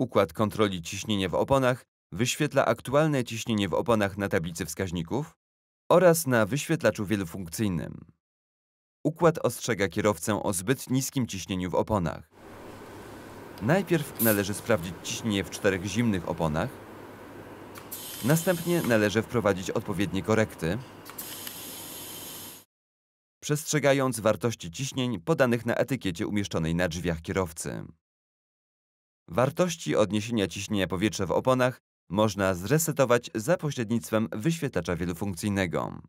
Układ kontroli ciśnienia w oponach wyświetla aktualne ciśnienie w oponach na tablicy wskaźników oraz na wyświetlaczu wielofunkcyjnym. Układ ostrzega kierowcę o zbyt niskim ciśnieniu w oponach. Najpierw należy sprawdzić ciśnienie w czterech zimnych oponach, następnie należy wprowadzić odpowiednie korekty, przestrzegając wartości ciśnień podanych na etykiecie umieszczonej na drzwiach kierowcy. Wartości odniesienia ciśnienia powietrza w oponach można zresetować za pośrednictwem wyświetlacza wielofunkcyjnego.